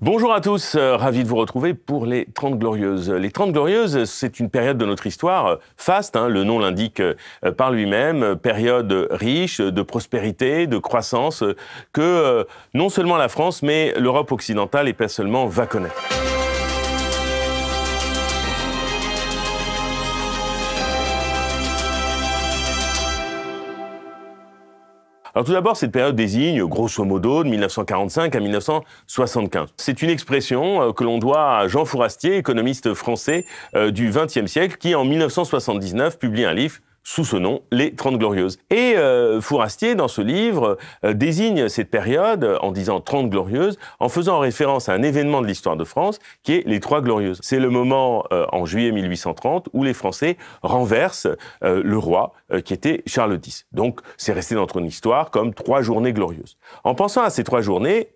Bonjour à tous, euh, ravi de vous retrouver pour les 30 Glorieuses. Les 30 Glorieuses, c'est une période de notre histoire euh, faste, hein, le nom l'indique euh, par lui-même, période riche de prospérité, de croissance, que non seulement la France, mais l'Europe occidentale et pas seulement va connaître. Alors tout d'abord, cette période désigne grosso modo de 1945 à 1975. C'est une expression euh, que l'on doit à Jean Fourastier, économiste français euh, du XXe siècle, qui en 1979 publie un livre sous ce nom, les Trente Glorieuses. Et euh, Fourastier, dans ce livre, euh, désigne cette période en disant Trente Glorieuses, en faisant référence à un événement de l'histoire de France qui est les Trois Glorieuses. C'est le moment, euh, en juillet 1830, où les Français renversent le roi, qui était Charles X. Donc, c'est resté dans notre histoire comme Trois Journées Glorieuses. En pensant à ces trois journées,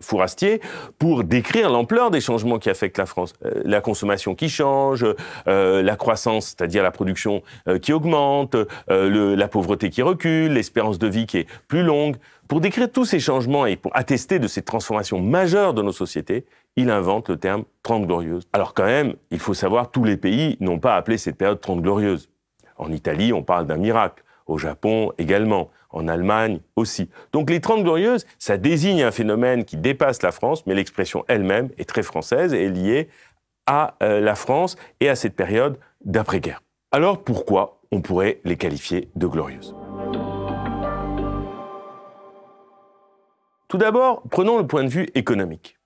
Fourastier pour décrire l'ampleur des changements qui affectent la France. Euh, la consommation qui change, euh, la croissance, c'est-à-dire la production euh, qui augmente, la pauvreté qui recule, l'espérance de vie qui est plus longue. Pour décrire tous ces changements et pour attester de ces transformations majeures de nos sociétés, il invente le terme Trente Glorieuses. Alors quand même, il faut savoir, tous les pays n'ont pas appelé cette période Trente Glorieuses. En Italie, on parle d'un miracle. Au Japon également en Allemagne aussi. Donc les Trente Glorieuses, ça désigne un phénomène qui dépasse la France, mais l'expression elle-même est très française et est liée à euh, la France et à cette période d'après-guerre. Alors pourquoi on pourrait les qualifier de glorieuses Tout d'abord, prenons le point de vue économique.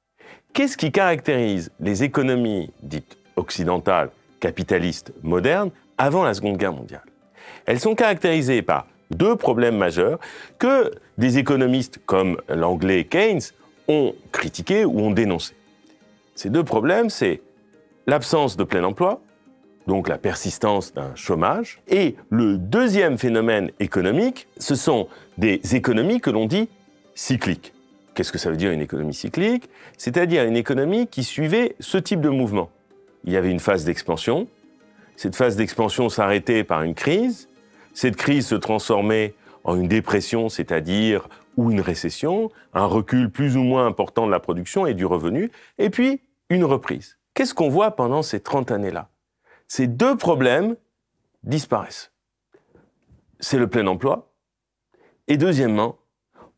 Qu'est-ce qui caractérise les économies dites occidentales, capitalistes, modernes, avant la Seconde Guerre mondiale Elles sont caractérisées par deux problèmes majeurs que des économistes comme l'anglais Keynes ont critiqué ou ont dénoncé. Ces deux problèmes, c'est l'absence de plein emploi, donc la persistance d'un chômage, et le deuxième phénomène économique, ce sont des économies que l'on dit cycliques. Qu'est-ce que ça veut dire une économie cyclique C'est-à-dire une économie qui suivait ce type de mouvement. Il y avait une phase d'expansion, cette phase d'expansion s'arrêtait par une crise, cette crise se transformait en une dépression, c'est-à-dire ou une récession, un recul plus ou moins important de la production et du revenu, et puis une reprise. Qu'est-ce qu'on voit pendant ces 30 années-là Ces deux problèmes disparaissent. C'est le plein emploi, et deuxièmement,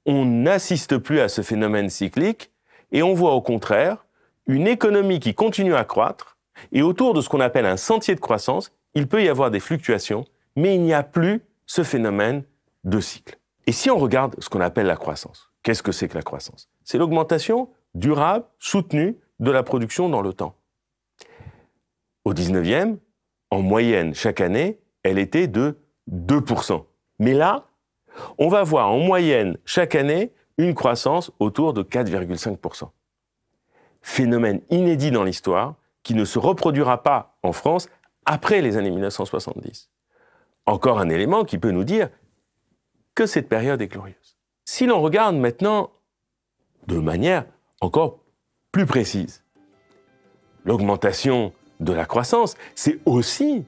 on n'assiste plus à ce phénomène cyclique, et on voit au contraire une économie qui continue à croître, et autour de ce qu'on appelle un sentier de croissance, il peut y avoir des fluctuations mais il n'y a plus ce phénomène de cycle. Et si on regarde ce qu'on appelle la croissance, qu'est-ce que c'est que la croissance C'est l'augmentation durable, soutenue de la production dans le temps. Au 19e, en moyenne, chaque année, elle était de 2%. Mais là, on va voir en moyenne, chaque année, une croissance autour de 4,5%. Phénomène inédit dans l'histoire qui ne se reproduira pas en France après les années 1970 encore un élément qui peut nous dire que cette période est glorieuse. Si l'on regarde maintenant de manière encore plus précise, l'augmentation de la croissance, c'est aussi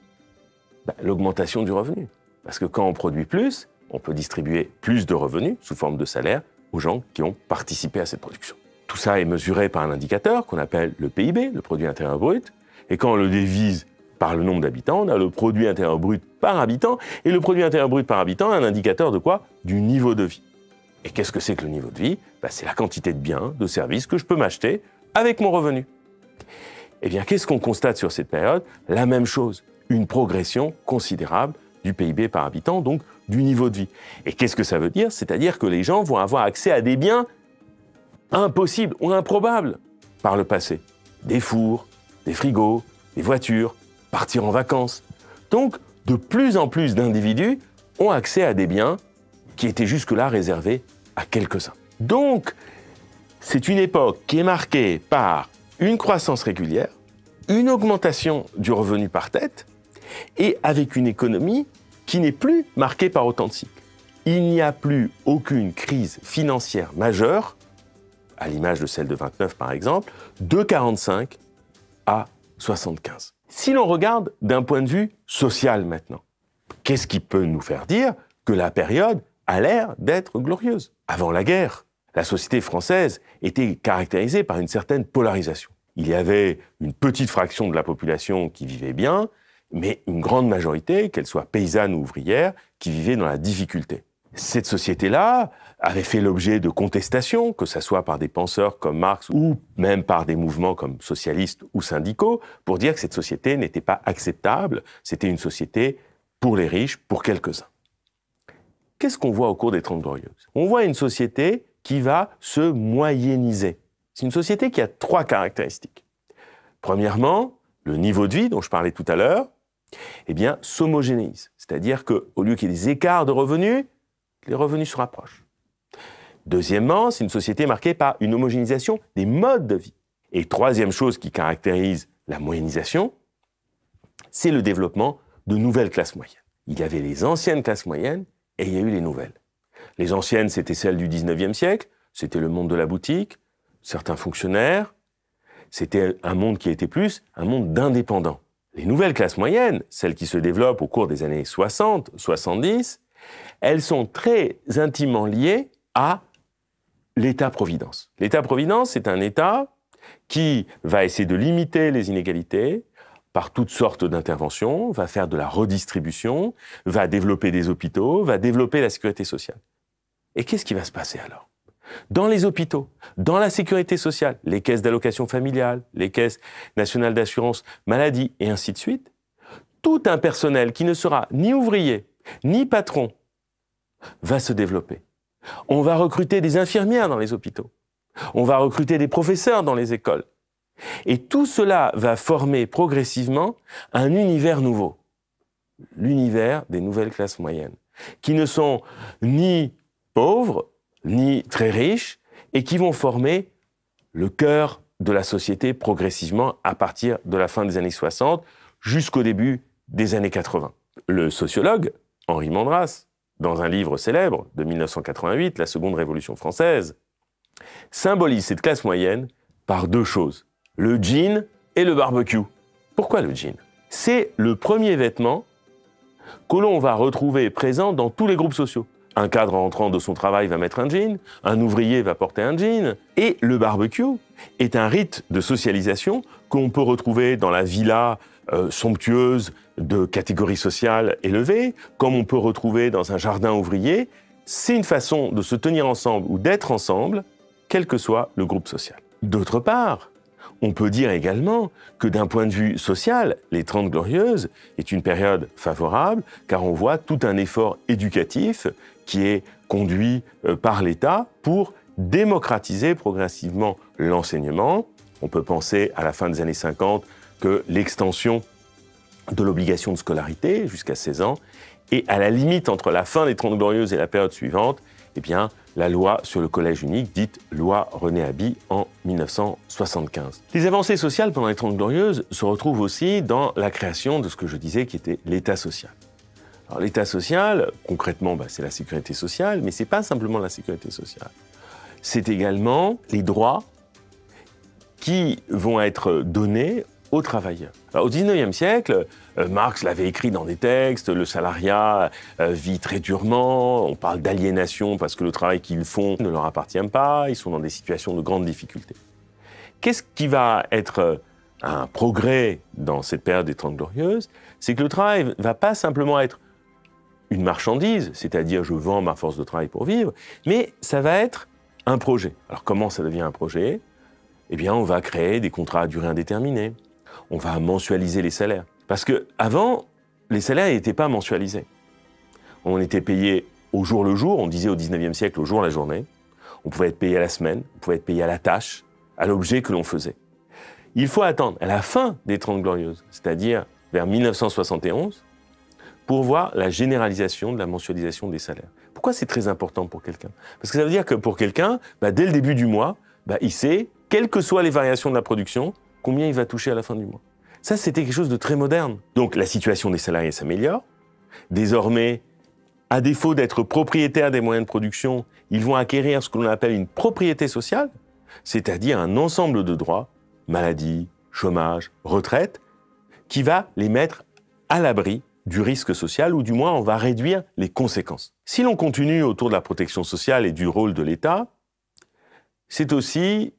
bah, l'augmentation du revenu. Parce que quand on produit plus, on peut distribuer plus de revenus sous forme de salaire aux gens qui ont participé à cette production. Tout ça est mesuré par un indicateur qu'on appelle le PIB, le produit intérieur brut, et quand on le divise par le nombre d'habitants, on a le produit intérieur brut par habitant, et le produit intérieur brut par habitant est un indicateur de quoi Du niveau de vie. Et qu'est-ce que c'est que le niveau de vie ben, C'est la quantité de biens, de services que je peux m'acheter avec mon revenu. Eh bien, qu'est-ce qu'on constate sur cette période La même chose, une progression considérable du PIB par habitant, donc du niveau de vie. Et qu'est-ce que ça veut dire C'est-à-dire que les gens vont avoir accès à des biens impossibles ou improbables par le passé. Des fours, des frigos, des voitures, partir en vacances. Donc, de plus en plus d'individus ont accès à des biens qui étaient jusque-là réservés à quelques-uns. Donc, c'est une époque qui est marquée par une croissance régulière, une augmentation du revenu par tête, et avec une économie qui n'est plus marquée par autant de cycles. Il n'y a plus aucune crise financière majeure, à l'image de celle de 29 par exemple, de 45 à 75. Si l'on regarde d'un point de vue social maintenant, qu'est-ce qui peut nous faire dire que la période a l'air d'être glorieuse Avant la guerre, la société française était caractérisée par une certaine polarisation. Il y avait une petite fraction de la population qui vivait bien, mais une grande majorité, qu'elle soit paysanne ou ouvrière, qui vivait dans la difficulté cette société-là avait fait l'objet de contestations, que ce soit par des penseurs comme Marx ou même par des mouvements comme socialistes ou syndicaux, pour dire que cette société n'était pas acceptable, c'était une société pour les riches, pour quelques-uns. Qu'est-ce qu'on voit au cours des Trente Glorieuses On voit une société qui va se moyenniser. C'est une société qui a trois caractéristiques. Premièrement, le niveau de vie dont je parlais tout à l'heure, eh bien, s'homogénéise. C'est-à-dire qu'au lieu qu'il y ait des écarts de revenus, les revenus se rapprochent. Deuxièmement, c'est une société marquée par une homogénéisation des modes de vie. Et troisième chose qui caractérise la moyennisation, c'est le développement de nouvelles classes moyennes. Il y avait les anciennes classes moyennes et il y a eu les nouvelles. Les anciennes, c'était celles du 19e siècle, c'était le monde de la boutique, certains fonctionnaires, c'était un monde qui était plus un monde d'indépendants. Les nouvelles classes moyennes, celles qui se développent au cours des années 60, 70, elles sont très intimement liées à l'État-providence. L'État-providence, c'est un État qui va essayer de limiter les inégalités par toutes sortes d'interventions, va faire de la redistribution, va développer des hôpitaux, va développer la sécurité sociale. Et qu'est-ce qui va se passer alors Dans les hôpitaux, dans la sécurité sociale, les caisses d'allocation familiale, les caisses nationales d'assurance maladie, et ainsi de suite, tout un personnel qui ne sera ni ouvrier, ni patron, va se développer. On va recruter des infirmières dans les hôpitaux. On va recruter des professeurs dans les écoles. Et tout cela va former progressivement un univers nouveau, l'univers des nouvelles classes moyennes, qui ne sont ni pauvres, ni très riches, et qui vont former le cœur de la société progressivement à partir de la fin des années 60 jusqu'au début des années 80. Le sociologue Henri Mandras dans un livre célèbre de 1988, La Seconde Révolution française, symbolise cette classe moyenne par deux choses, le jean et le barbecue. Pourquoi le jean C'est le premier vêtement que l'on va retrouver présent dans tous les groupes sociaux. Un cadre en rentrant de son travail va mettre un jean, un ouvrier va porter un jean, et le barbecue est un rite de socialisation qu'on peut retrouver dans la villa euh, somptueuse de catégorie sociale élevée, comme on peut retrouver dans un jardin ouvrier. C'est une façon de se tenir ensemble ou d'être ensemble, quel que soit le groupe social. D'autre part, on peut dire également que d'un point de vue social, les Trente Glorieuses est une période favorable car on voit tout un effort éducatif qui est conduit euh, par l'État pour démocratiser progressivement l'enseignement. On peut penser à la fin des années 50 que l'extension de l'obligation de scolarité jusqu'à 16 ans et à la limite entre la fin des Trente Glorieuses et la période suivante, eh bien, la loi sur le collège unique, dite loi René Aby en 1975. Les avancées sociales pendant les Trente Glorieuses se retrouvent aussi dans la création de ce que je disais qui était l'État social l'État social, concrètement, bah, c'est la sécurité sociale, mais ce n'est pas simplement la sécurité sociale. C'est également les droits qui vont être donnés aux travailleurs. Bah, au au e siècle, euh, Marx l'avait écrit dans des textes, le salariat euh, vit très durement, on parle d'aliénation parce que le travail qu'ils font ne leur appartient pas, ils sont dans des situations de grande difficulté. Qu'est-ce qui va être euh, un progrès dans cette période des Trente Glorieuses C'est que le travail ne va pas simplement être une marchandise, c'est-à-dire je vends ma force de travail pour vivre, mais ça va être un projet. Alors comment ça devient un projet Eh bien, on va créer des contrats à durée indéterminée. On va mensualiser les salaires. Parce que avant, les salaires n'étaient pas mensualisés. On était payé au jour le jour, on disait au 19e siècle au jour la journée. On pouvait être payé à la semaine, on pouvait être payé à la tâche, à l'objet que l'on faisait. Il faut attendre à la fin des Trente Glorieuses, c'est-à-dire vers 1971, pour voir la généralisation de la mensualisation des salaires. Pourquoi c'est très important pour quelqu'un Parce que ça veut dire que pour quelqu'un, bah, dès le début du mois, bah, il sait, quelles que soient les variations de la production, combien il va toucher à la fin du mois. Ça, c'était quelque chose de très moderne. Donc la situation des salariés s'améliore. Désormais, à défaut d'être propriétaires des moyens de production, ils vont acquérir ce que l'on appelle une propriété sociale, c'est-à-dire un ensemble de droits, maladie, chômage, retraite, qui va les mettre à l'abri du risque social, ou du moins on va réduire les conséquences. Si l'on continue autour de la protection sociale et du rôle de l'État, c'est aussi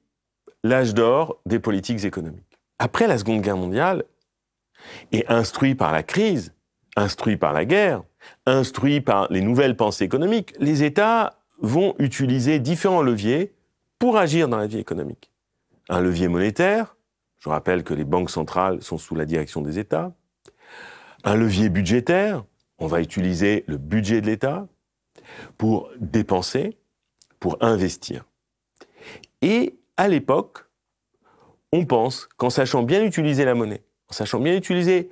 l'âge d'or des politiques économiques. Après la Seconde Guerre mondiale, et instruit par la crise, instruit par la guerre, instruit par les nouvelles pensées économiques, les États vont utiliser différents leviers pour agir dans la vie économique. Un levier monétaire, je rappelle que les banques centrales sont sous la direction des États. Un levier budgétaire, on va utiliser le budget de l'État pour dépenser, pour investir. Et à l'époque, on pense qu'en sachant bien utiliser la monnaie, en sachant bien utiliser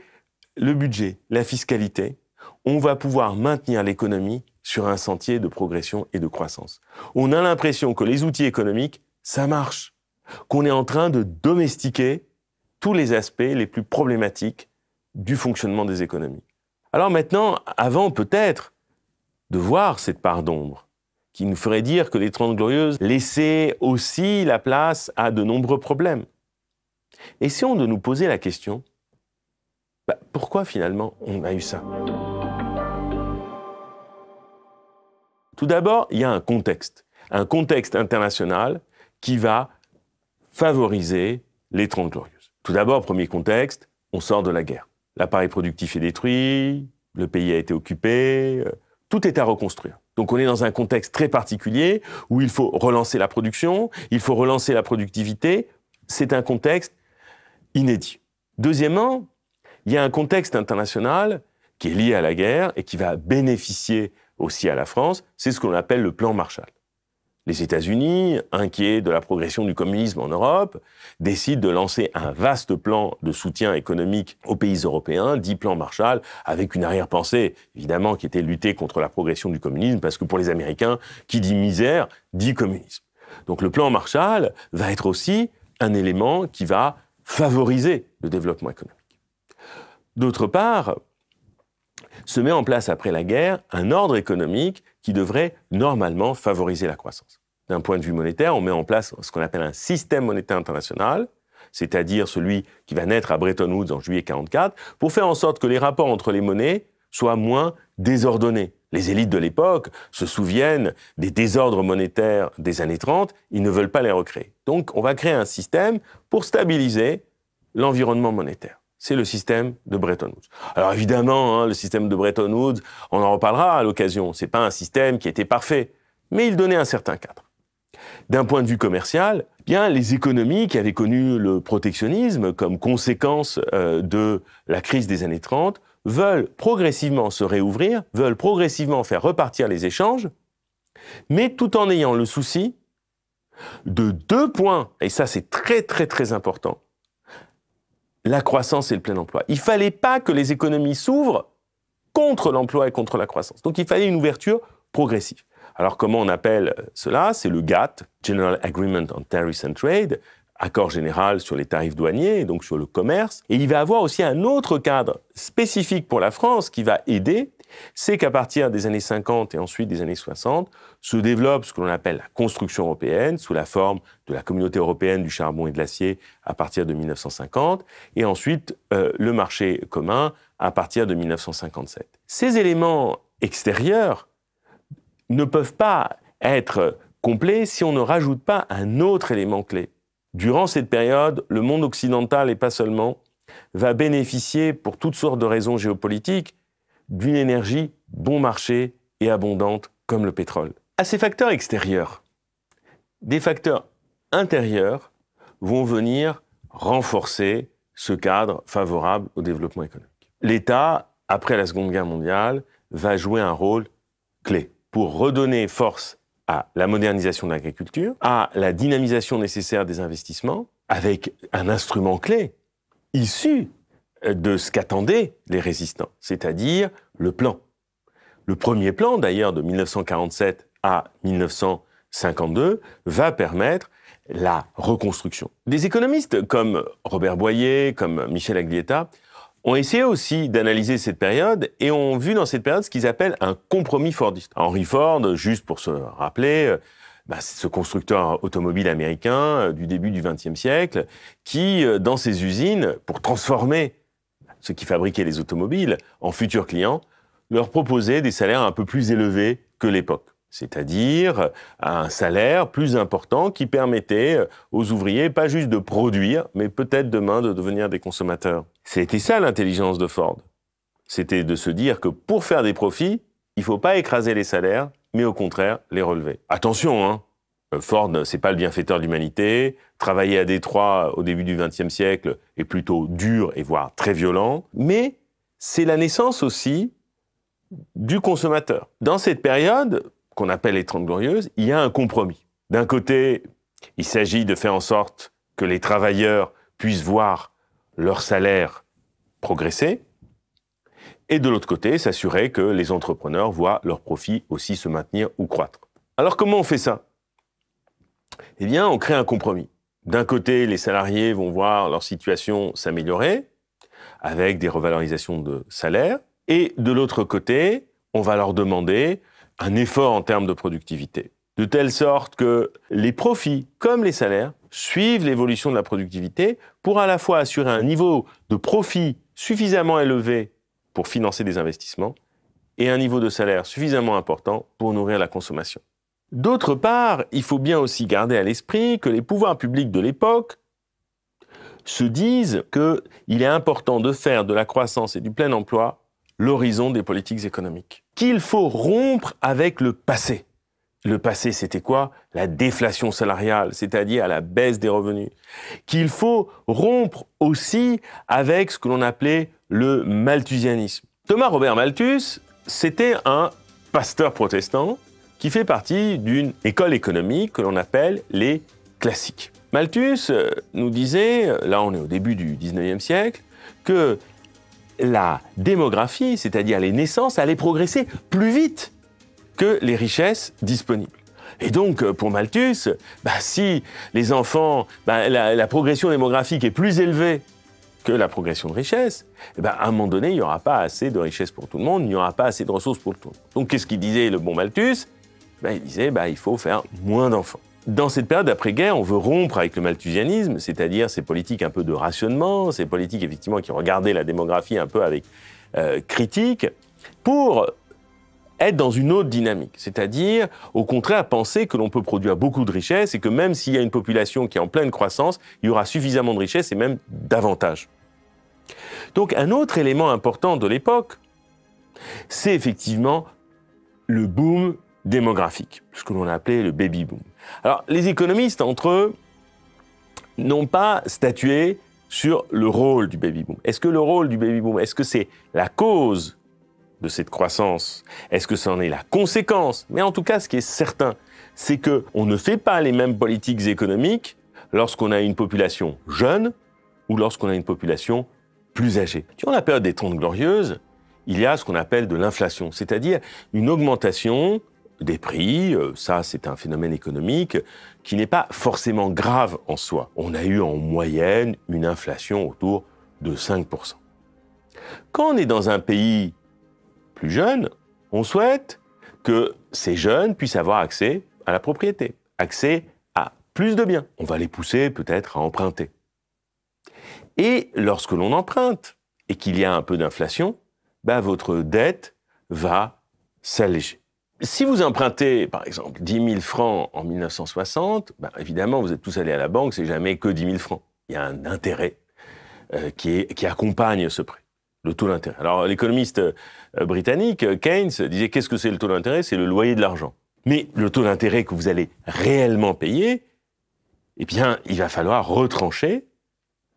le budget, la fiscalité, on va pouvoir maintenir l'économie sur un sentier de progression et de croissance. On a l'impression que les outils économiques, ça marche, qu'on est en train de domestiquer tous les aspects les plus problématiques du fonctionnement des économies. Alors maintenant, avant peut-être de voir cette part d'ombre qui nous ferait dire que les Trente Glorieuses laissaient aussi la place à de nombreux problèmes. Essayons de nous poser la question, bah, pourquoi finalement on a eu ça Tout d'abord, il y a un contexte, un contexte international qui va favoriser les Trente Glorieuses. Tout d'abord, premier contexte, on sort de la guerre l'appareil productif est détruit, le pays a été occupé, euh, tout est à reconstruire. Donc on est dans un contexte très particulier où il faut relancer la production, il faut relancer la productivité. C'est un contexte inédit. Deuxièmement, il y a un contexte international qui est lié à la guerre et qui va bénéficier aussi à la France, c'est ce qu'on appelle le plan Marshall les États-Unis, inquiets de la progression du communisme en Europe, décident de lancer un vaste plan de soutien économique aux pays européens, dit plan Marshall, avec une arrière-pensée, évidemment, qui était lutter contre la progression du communisme, parce que pour les Américains, qui dit misère, dit communisme. Donc le plan Marshall va être aussi un élément qui va favoriser le développement économique. D'autre part, se met en place après la guerre un ordre économique qui devrait normalement favoriser la croissance. D'un point de vue monétaire, on met en place ce qu'on appelle un système monétaire international, c'est-à-dire celui qui va naître à Bretton Woods en juillet 1944, pour faire en sorte que les rapports entre les monnaies soient moins désordonnés. Les élites de l'époque se souviennent des désordres monétaires des années 30, ils ne veulent pas les recréer. Donc on va créer un système pour stabiliser l'environnement monétaire c'est le système de Bretton Woods. Alors évidemment, hein, le système de Bretton Woods, on en reparlera à l'occasion, c'est pas un système qui était parfait, mais il donnait un certain cadre. D'un point de vue commercial, eh bien les économies qui avaient connu le protectionnisme comme conséquence euh, de la crise des années 30 veulent progressivement se réouvrir, veulent progressivement faire repartir les échanges, mais tout en ayant le souci de deux points, et ça c'est très très très important, la croissance et le plein emploi. Il ne fallait pas que les économies s'ouvrent contre l'emploi et contre la croissance. Donc il fallait une ouverture progressive. Alors comment on appelle cela C'est le GATT, General Agreement on Tariffs and Trade, accord général sur les tarifs douaniers, et donc sur le commerce. Et il va avoir aussi un autre cadre spécifique pour la France qui va aider c'est qu'à partir des années 50 et ensuite des années 60, se développe ce que l'on appelle la construction européenne, sous la forme de la communauté européenne du charbon et de l'acier à partir de 1950, et ensuite euh, le marché commun à partir de 1957. Ces éléments extérieurs ne peuvent pas être complets si on ne rajoute pas un autre élément clé. Durant cette période, le monde occidental et pas seulement va bénéficier, pour toutes sortes de raisons géopolitiques, d'une énergie bon marché et abondante comme le pétrole. À ces facteurs extérieurs, des facteurs intérieurs vont venir renforcer ce cadre favorable au développement économique. L'État, après la Seconde Guerre mondiale, va jouer un rôle clé pour redonner force à la modernisation de l'agriculture, à la dynamisation nécessaire des investissements, avec un instrument clé issu de ce qu'attendaient les résistants, c'est-à-dire le plan. Le premier plan, d'ailleurs, de 1947 à 1952, va permettre la reconstruction. Des économistes comme Robert Boyer, comme Michel Aglietta, ont essayé aussi d'analyser cette période et ont vu dans cette période ce qu'ils appellent un compromis fordiste. Henry Ford, juste pour se rappeler, euh, bah, ce constructeur automobile américain euh, du début du XXe siècle qui, euh, dans ses usines, pour transformer ceux qui fabriquaient les automobiles, en futurs clients, leur proposaient des salaires un peu plus élevés que l'époque c'est-à-dire un salaire plus important qui permettait euh, aux ouvriers pas juste de produire, mais peut-être demain de devenir des consommateurs. C'était ça l'intelligence de Ford. C'était de se dire que pour faire des profits, il ne faut pas écraser les salaires, mais au contraire les relever. Attention, hein, euh, Ford, c'est pas le bienfaiteur de l'humanité. Travailler à Détroit au début du XXe siècle est plutôt dur et voire très violent. Mais c'est la naissance aussi du consommateur. Dans cette période qu'on appelle les Trente Glorieuses, il y a un compromis. D'un côté, il s'agit de faire en sorte que les travailleurs puissent voir leur salaire progresser, et de l'autre côté, s'assurer que les entrepreneurs voient leurs profits aussi se maintenir ou croître. Alors comment on fait ça eh bien, on crée un compromis. D'un côté, les salariés vont voir leur situation s'améliorer avec des revalorisations de salaire. Et de l'autre côté, on va leur demander un effort en termes de productivité. De telle sorte que les profits, comme les salaires, suivent l'évolution de la productivité pour à la fois assurer un niveau de profit suffisamment élevé pour financer des investissements et un niveau de salaire suffisamment important pour nourrir la consommation. D'autre part, il faut bien aussi garder à l'esprit que les pouvoirs publics de l'époque se disent qu'il est important de faire de la croissance et du plein emploi l'horizon des politiques économiques. Qu'il faut rompre avec le passé. Le passé, c'était quoi La déflation salariale, c'est-à-dire la baisse des revenus. Qu'il faut rompre aussi avec ce que l'on appelait le malthusianisme. Thomas Robert Malthus, c'était un pasteur protestant qui fait partie d'une école économique que l'on appelle les classiques. Malthus euh, nous disait, euh, là on est au début du 19e siècle, que la démographie, c'est-à-dire les naissances, allait progresser plus vite que les richesses disponibles. Et donc, euh, pour Malthus, bah, si les enfants, bah, la, progression démographique est plus élevée que la progression de richesse, eh ben, à un moment donné, il n'y aura pas assez de richesses pour tout le monde, il n'y aura pas assez de ressources pour tout le monde. Donc, qu'est-ce qu'il disait le bon Malthus bah, il disait bah, il faut faire moins d'enfants. Dans cette période d'après-guerre, on veut rompre avec le malthusianisme, c'est-à-dire ces politiques un peu de rationnement, ces politiques effectivement qui regardaient la démographie un peu avec euh, critique, pour être dans une autre dynamique, c'est-à-dire au contraire penser que l'on peut produire beaucoup de richesses et que même s'il y a une population qui est en pleine croissance, il y aura suffisamment de richesses et même davantage. Donc un autre élément important de l'époque, c'est effectivement le boom démographique, ce que l'on a appelé le baby boom. Alors, les économistes, entre eux, n'ont pas statué sur le rôle du baby boom. Est-ce que le rôle du baby boom, est-ce que c'est la cause de cette croissance Est-ce que c'en est la conséquence Mais en tout cas, ce qui est certain, c'est que on ne fait pas les mêmes politiques économiques lorsqu'on a une population jeune ou lorsqu'on a une population plus âgée. Durant la période des Trente Glorieuses, il y a ce qu'on appelle de l'inflation, c'est-à-dire une augmentation des prix, euh, ça c'est un phénomène économique qui n'est pas forcément grave en soi. On a eu en moyenne une inflation autour de 5%. Quand on est dans un pays plus jeune, on souhaite que ces jeunes puissent avoir accès à la propriété, accès à plus de biens. On va les pousser peut-être à emprunter. Et lorsque l'on emprunte et qu'il y a un peu d'inflation, bah, votre dette va s'alléger si vous empruntez, par exemple, 10 000 francs en 1960, ben, évidemment, vous êtes tous allés à la banque, c'est jamais que 10 000 francs. Il y a un intérêt euh, qui, est, qui, accompagne ce prêt, le taux d'intérêt. Alors, l'économiste euh, britannique euh, Keynes disait qu'est-ce que c'est le taux d'intérêt C'est le loyer de l'argent. Mais le taux d'intérêt que vous allez réellement payer, eh bien, il va falloir retrancher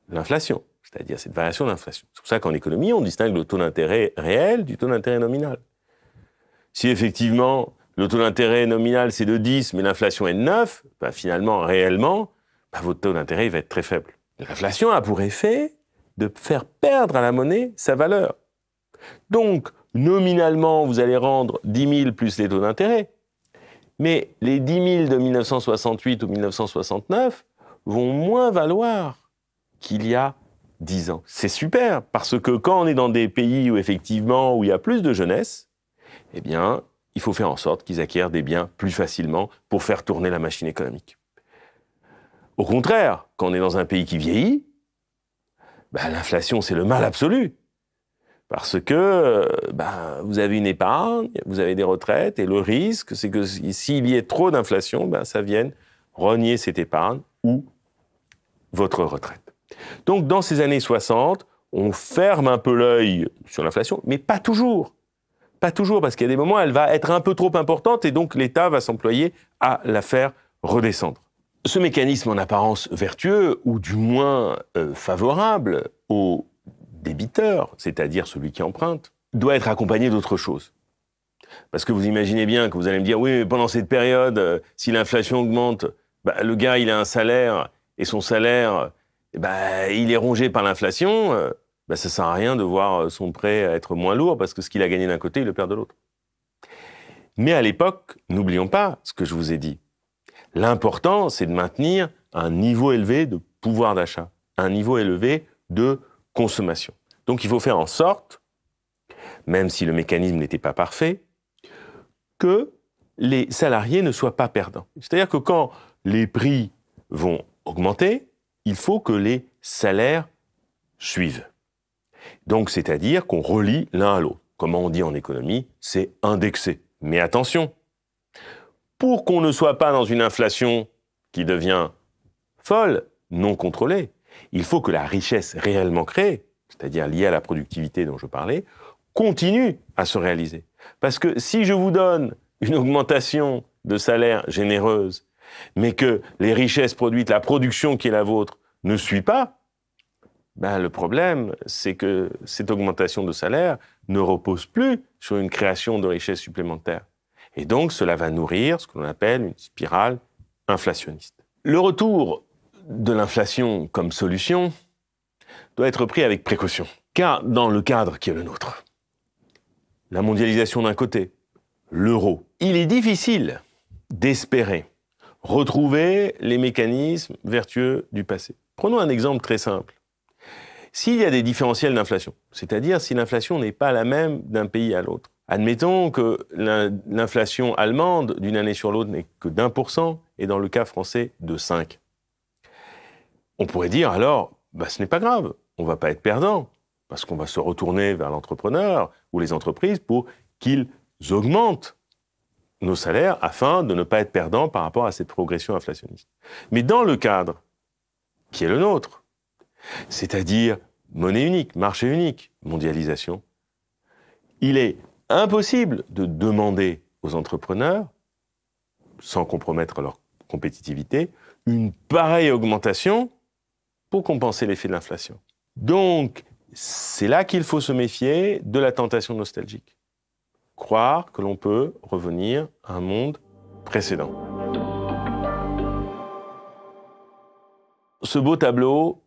l'inflation, c'est-à-dire cette variation d'inflation. C'est pour ça qu'en économie, on distingue le taux d'intérêt réel du taux d'intérêt nominal si effectivement le taux d'intérêt nominal c'est de 10, mais l'inflation est de 9, bah, finalement, réellement, bah, votre taux d'intérêt va être très faible. L'inflation a pour effet de faire perdre à la monnaie sa valeur. Donc, nominalement, vous allez rendre 10 000 plus les taux d'intérêt, mais les 10 000 de 1968 ou 1969 vont moins valoir qu'il y a 10 ans. C'est super, parce que quand on est dans des pays où effectivement, où il y a plus de jeunesse, eh bien, il faut faire en sorte qu'ils acquièrent des biens plus facilement pour faire tourner la machine économique. Au contraire, quand on est dans un pays qui vieillit, bah, l'inflation, c'est le mal absolu. Parce que bah, vous avez une épargne, vous avez des retraites, et le risque, c'est que s'il y ait trop d'inflation, bah, ça vienne renier cette épargne ou votre retraite. Donc dans ces années 60, on ferme un peu l'œil sur l'inflation, mais pas toujours. Pas toujours, parce qu'il y a des moments, elle va être un peu trop importante et donc l'État va s'employer à la faire redescendre. Ce mécanisme en apparence vertueux, ou du moins euh, favorable au débiteur, c'est-à-dire celui qui emprunte, doit être accompagné d'autre chose. Parce que vous imaginez bien que vous allez me dire, oui, mais pendant cette période, euh, si l'inflation augmente, bah, le gars, il a un salaire, et son salaire, eh bah, il est rongé par l'inflation. Euh, bah, ça ne sert à rien de voir euh, son prêt être moins lourd parce que ce qu'il a gagné d'un côté, il le perd de l'autre. Mais à l'époque, n'oublions pas ce que je vous ai dit. L'important, c'est de maintenir un niveau élevé de pouvoir d'achat, un niveau élevé de consommation. Donc il faut faire en sorte, même si le mécanisme n'était pas parfait, que les salariés ne soient pas perdants. C'est-à-dire que quand les prix vont augmenter, il faut que les salaires suivent. Donc, c'est-à-dire qu'on relie l'un à l'autre. Comment on dit en économie C'est indexé. Mais attention, pour qu'on ne soit pas dans une inflation qui devient folle, non contrôlée, il faut que la richesse réellement créée, c'est-à-dire liée à la productivité dont je parlais, continue à se réaliser. Parce que si je vous donne une augmentation de salaire généreuse, mais que les richesses produites, la production qui est la vôtre, ne suit pas, ben, le problème, c'est que cette augmentation de salaire ne repose plus sur une création de richesses supplémentaires. Et donc, cela va nourrir ce que l'on appelle une spirale inflationniste. Le retour de l'inflation comme solution doit être pris avec précaution, car dans le cadre qui est le nôtre, la mondialisation d'un côté, l'euro, il est difficile d'espérer retrouver les mécanismes vertueux du passé. Prenons un exemple très simple. S'il y a des différentiels d'inflation, c'est-à-dire si l'inflation n'est pas la même d'un pays à l'autre, admettons que l'inflation allemande d'une année sur l'autre n'est que d'un pour cent et dans le cas français de 5. On pourrait dire alors, bah, ce n'est pas grave, on ne va pas être perdant, parce qu'on va se retourner vers l'entrepreneur ou les entreprises pour qu'ils augmentent nos salaires afin de ne pas être perdants par rapport à cette progression inflationniste. Mais dans le cadre qui est le nôtre, c'est-à-dire monnaie unique, marché unique, mondialisation, il est impossible de demander aux entrepreneurs, sans compromettre leur compétitivité, une pareille augmentation pour compenser l'effet de l'inflation. Donc, c'est là qu'il faut se méfier de la tentation nostalgique. Croire que l'on peut revenir à un monde précédent. Ce beau tableau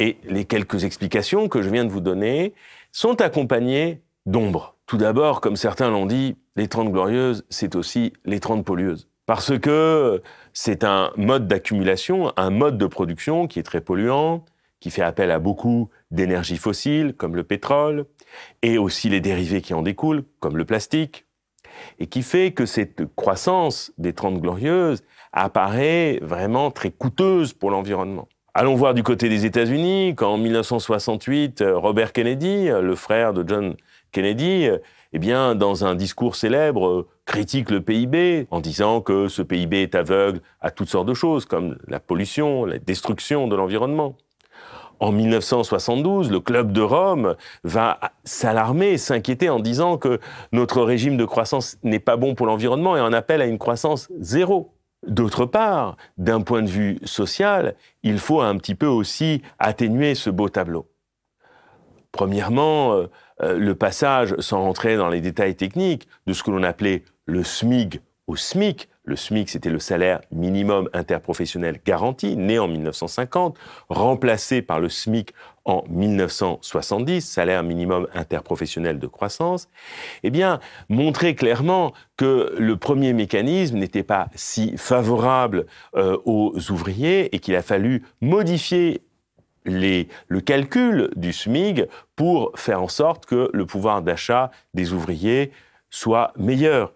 et les quelques explications que je viens de vous donner sont accompagnées d'ombres. Tout d'abord, comme certains l'ont dit, les 30 glorieuses, c'est aussi les 30 pollueuses. Parce que c'est un mode d'accumulation, un mode de production qui est très polluant, qui fait appel à beaucoup d'énergies fossiles, comme le pétrole, et aussi les dérivés qui en découlent, comme le plastique, et qui fait que cette croissance des 30 glorieuses apparaît vraiment très coûteuse pour l'environnement. Allons voir du côté des États-Unis, quand en 1968, Robert Kennedy, euh, le frère de John Kennedy, euh, eh bien, dans un discours célèbre, euh, critique le PIB en disant que ce PIB est aveugle à toutes sortes de choses, comme la pollution, la destruction de l'environnement. En 1972, le Club de Rome va s'alarmer, s'inquiéter en disant que notre régime de croissance n'est pas bon pour l'environnement et en appelle à une croissance zéro. D'autre part, d'un point de vue social, il faut un petit peu aussi atténuer ce beau tableau. Premièrement, euh, euh, le passage, sans rentrer dans les détails techniques, de ce que l'on appelait le SMIG au SMIC, le SMIC, c'était le salaire minimum interprofessionnel garanti, né en 1950, remplacé par le SMIC en 1970, salaire minimum interprofessionnel de croissance, eh bien, montrer clairement que le premier mécanisme n'était pas si favorable euh, aux ouvriers et qu'il a fallu modifier le calcul du SMIC pour faire en sorte que le pouvoir d'achat des ouvriers soit meilleur.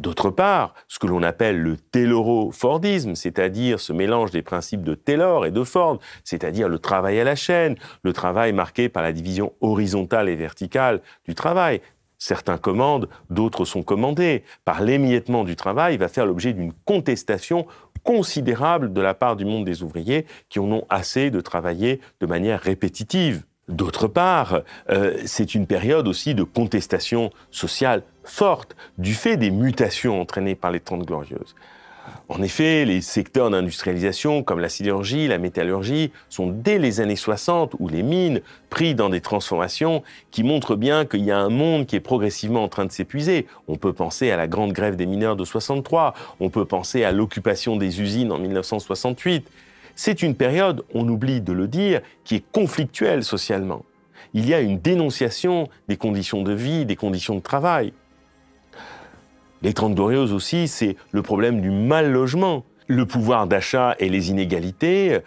D'autre part, ce que l'on appelle le tayloro cest c'est-à-dire ce mélange des principes de Taylor et de Ford, c'est-à-dire le travail à la chaîne, le travail marqué par la division horizontale et verticale du travail. Certains commandent, d'autres sont commandés. Par l'émiettement du travail, va faire l'objet d'une contestation considérable de la part du monde des ouvriers qui en ont assez de travailler de manière répétitive. D'autre part, euh, c'est une période aussi de contestation sociale forte du fait des mutations entraînées par les Trente Glorieuses. En effet, les secteurs d'industrialisation comme la sidérurgie, la métallurgie sont dès les années 60 ou les mines pris dans des transformations qui montrent bien qu'il y a un monde qui est progressivement en train de s'épuiser. On peut penser à la grande grève des mineurs de 63, on peut penser à l'occupation des usines en 1968. C'est une période, on oublie de le dire, qui est conflictuelle socialement. Il y a une dénonciation des conditions de vie, des conditions de travail. Les 30 Glorieuses aussi, c'est le problème du mal logement. Le pouvoir d'achat et les inégalités euh,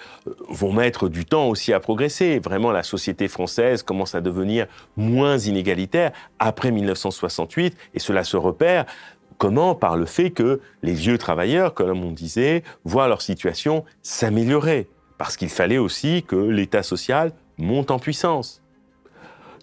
vont mettre du temps aussi à progresser. Vraiment, la société française commence à devenir moins inégalitaire après 1968 et cela se repère Comment Par le fait que les vieux travailleurs, comme on disait, voient leur situation s'améliorer, parce qu'il fallait aussi que l'État social monte en puissance.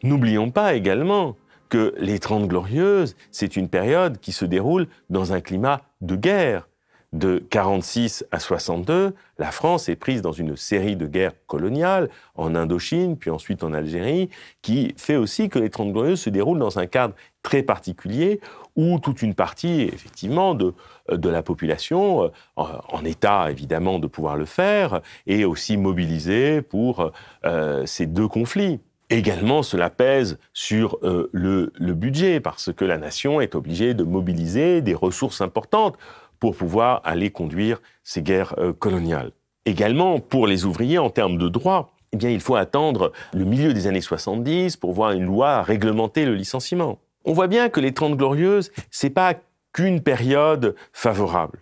N'oublions pas également que les Trente Glorieuses, c'est une période qui se déroule dans un climat de guerre. De 46 à 62, la France est prise dans une série de guerres coloniales en Indochine, puis ensuite en Algérie, qui fait aussi que les Trente Glorieuses se déroulent dans un cadre très particulier où toute une partie, effectivement, de, la population, euh, en, état évidemment de pouvoir le faire, est aussi mobilisée pour euh, ces deux conflits. Également, cela pèse sur euh, le, budget, parce que la nation est obligée de mobiliser des ressources importantes pour pouvoir aller conduire ces guerres euh, coloniales. Également, pour les ouvriers, en termes de droits, eh bien, il faut attendre le milieu des années 70 pour voir une loi réglementer le licenciement. On voit bien que les Trente Glorieuses, c'est pas qu'une période favorable.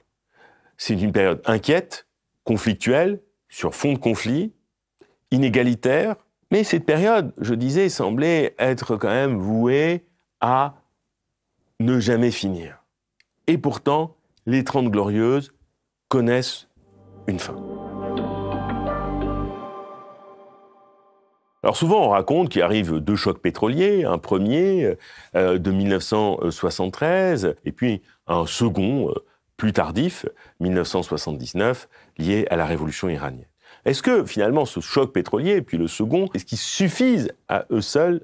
C'est une période inquiète, conflictuelle, sur fond de conflit, inégalitaire, mais cette période, je disais, semblait être quand même vouée à ne jamais finir. Et pourtant, les Trente Glorieuses connaissent une fin. Alors souvent on raconte qu'il arrive deux chocs pétroliers, un premier euh, de 1973 et puis un second euh, plus tardif, 1979, lié à la révolution iranienne. Est-ce que finalement ce choc pétrolier, et puis le second, est-ce qu'ils suffisent à eux seuls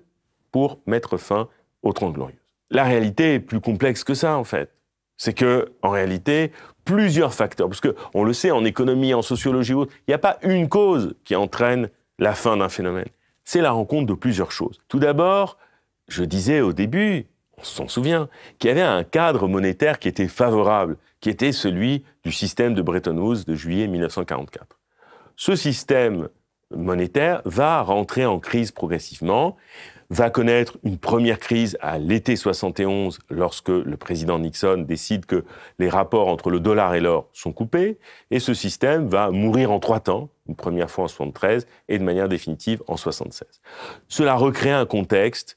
pour mettre fin aux Trente Glorieuses La réalité est plus complexe que ça en fait. C'est que, en réalité, plusieurs facteurs, parce qu'on on le sait en économie, en sociologie, il n'y a pas une cause qui entraîne la fin d'un phénomène. C'est la rencontre de plusieurs choses. Tout d'abord, je disais au début, on s'en souvient, qu'il y avait un cadre monétaire qui était favorable, qui était celui du système de Bretton Woods de juillet 1944 ce système monétaire va rentrer en crise progressivement, va connaître une première crise à l'été 71 lorsque le président Nixon décide que les rapports entre le dollar et l'or sont coupés et ce système va mourir en trois temps, une première fois en 73 et de manière définitive en 76. Cela recrée un contexte,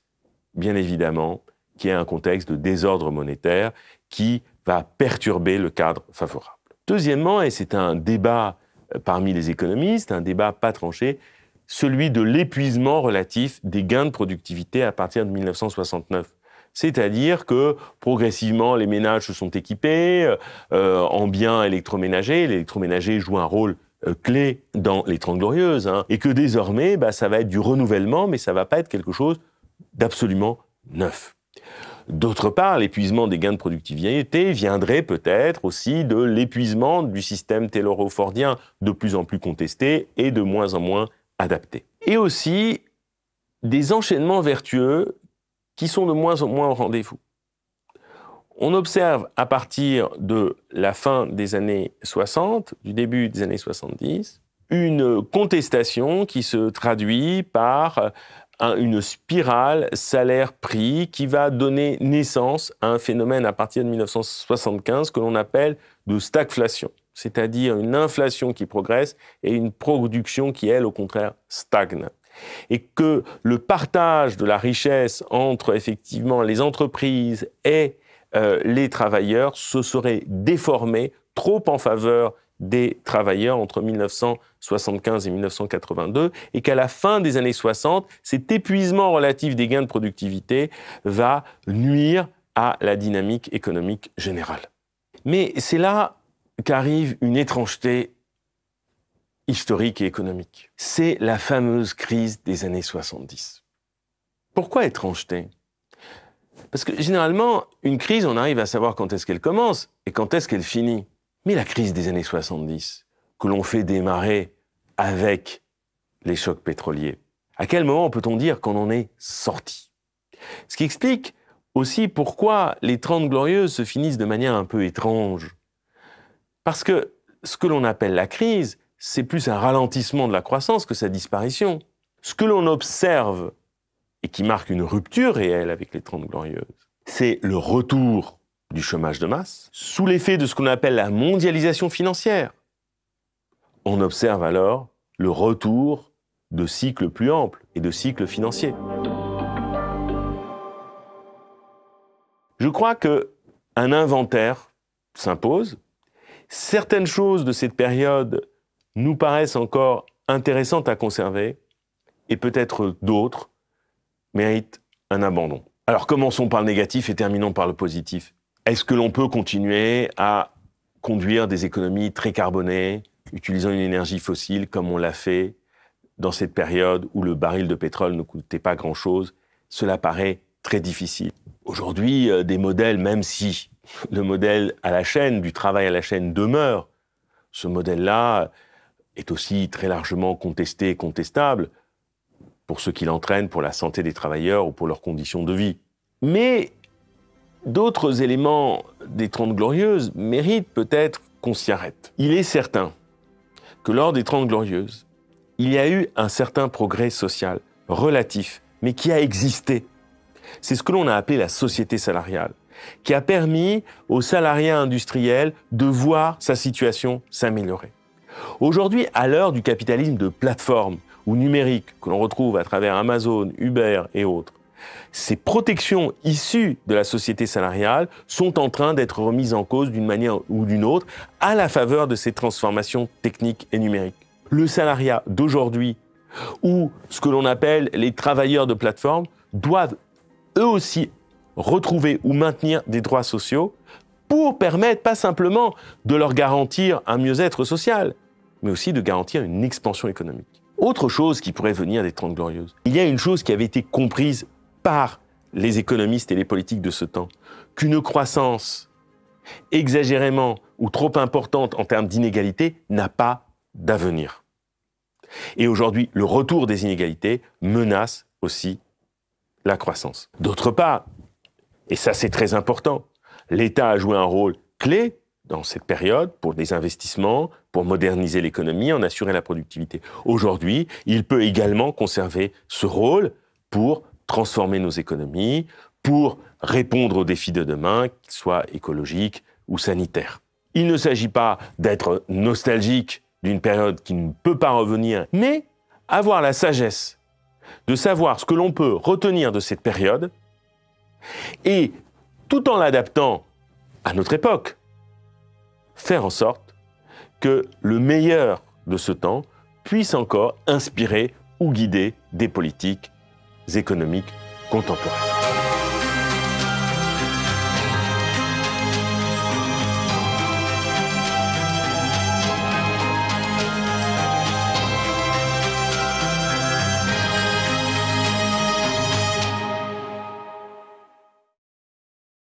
bien évidemment, qui est un contexte de désordre monétaire qui va perturber le cadre favorable. Deuxièmement, et c'est un débat parmi les économistes, un débat pas tranché, celui de l'épuisement relatif des gains de productivité à partir de 1969. C'est-à-dire que progressivement, les ménages se sont équipés euh, euh, en biens électroménagers. L'électroménager joue un rôle euh, clé dans les Trente Glorieuses. Hein. et que désormais, bah, ça va être du renouvellement, mais ça ne va pas être quelque chose d'absolument neuf. D'autre part, l'épuisement des gains de productivité viendrait peut-être aussi de l'épuisement du système tayloro-fordien de plus en plus contesté et de moins en moins adapté. Et aussi des enchaînements vertueux qui sont de moins en moins au rendez-vous. On observe à partir de la fin des années 60, du début des années 70, une contestation qui se traduit par une spirale salaire-prix qui va donner naissance à un phénomène à partir de 1975 que l'on appelle de stagflation, c'est-à-dire une inflation qui progresse et une production qui, elle, au contraire, stagne et que le partage de la richesse entre effectivement les entreprises et euh, les travailleurs se serait déformé trop en faveur des travailleurs entre 1975 et 1982, et qu'à la fin des années 60, cet épuisement relatif des gains de productivité va nuire à la dynamique économique générale. Mais c'est là qu'arrive une étrangeté historique et économique. C'est la fameuse crise des années 70. Pourquoi étrangeté Parce que généralement, une crise, on arrive à savoir quand est-ce qu'elle commence et quand est-ce qu'elle finit. Mais la crise des années 70, que l'on fait démarrer avec les chocs pétroliers, à quel moment peut-on dire qu'on en est sorti Ce qui explique aussi pourquoi les Trente Glorieuses se finissent de manière un peu étrange. Parce que ce que l'on appelle la crise, c'est plus un ralentissement de la croissance que sa disparition. Ce que l'on observe et qui marque une rupture réelle avec les 30 Glorieuses, c'est le retour du chômage de masse, sous l'effet de ce qu'on appelle la mondialisation financière, on observe alors le retour de cycles plus amples et de cycles financiers. Je crois que un inventaire s'impose. Certaines choses de cette période nous paraissent encore intéressantes à conserver et peut-être d'autres méritent un abandon. Alors commençons par le négatif et terminons par le positif. Est-ce que l'on peut continuer à conduire des économies très carbonées, utilisant une énergie fossile comme on l'a fait dans cette période où le baril de pétrole ne coûtait pas grand-chose Cela paraît très difficile. Aujourd'hui, euh, des modèles, même si le modèle à la chaîne, du travail à la chaîne demeure, ce modèle-là est aussi très largement contesté et contestable pour ce qu'il entraîne, pour la santé des travailleurs ou pour leurs conditions de vie. Mais D'autres éléments des Trente Glorieuses méritent peut-être qu'on s'y arrête. Il est certain que lors des Trente Glorieuses, il y a eu un certain progrès social, relatif, mais qui a existé. C'est ce que l'on a appelé la société salariale, qui a permis aux salariés industriels de voir sa situation s'améliorer. Aujourd'hui, à l'heure du capitalisme de plateforme ou numérique que l'on retrouve à travers Amazon, Uber et autres, ces protections issues de la société salariale sont en train d'être remises en cause d'une manière ou d'une autre à la faveur de ces transformations techniques et numériques. Le salariat d'aujourd'hui ou ce que l'on appelle les travailleurs de plateforme doivent eux aussi retrouver ou maintenir des droits sociaux pour permettre pas simplement de leur garantir un mieux-être social, mais aussi de garantir une expansion économique. Autre chose qui pourrait venir des Trente Glorieuses, il y a une chose qui avait été comprise par les économistes et les politiques de ce temps qu'une croissance exagérément ou trop importante en termes d'inégalité n'a pas d'avenir. Et aujourd'hui, le retour des inégalités menace aussi la croissance. D'autre part, et ça c'est très important, l'État a joué un rôle clé dans cette période pour des investissements, pour moderniser l'économie, en assurer la productivité. Aujourd'hui, il peut également conserver ce rôle pour transformer nos économies pour répondre aux défis de demain, qu'ils soient écologiques ou sanitaires. Il ne s'agit pas d'être nostalgique d'une période qui ne peut pas revenir, mais avoir la sagesse de savoir ce que l'on peut retenir de cette période et, tout en l'adaptant à notre époque, faire en sorte que le meilleur de ce temps puisse encore inspirer ou guider des politiques économiques contemporaines.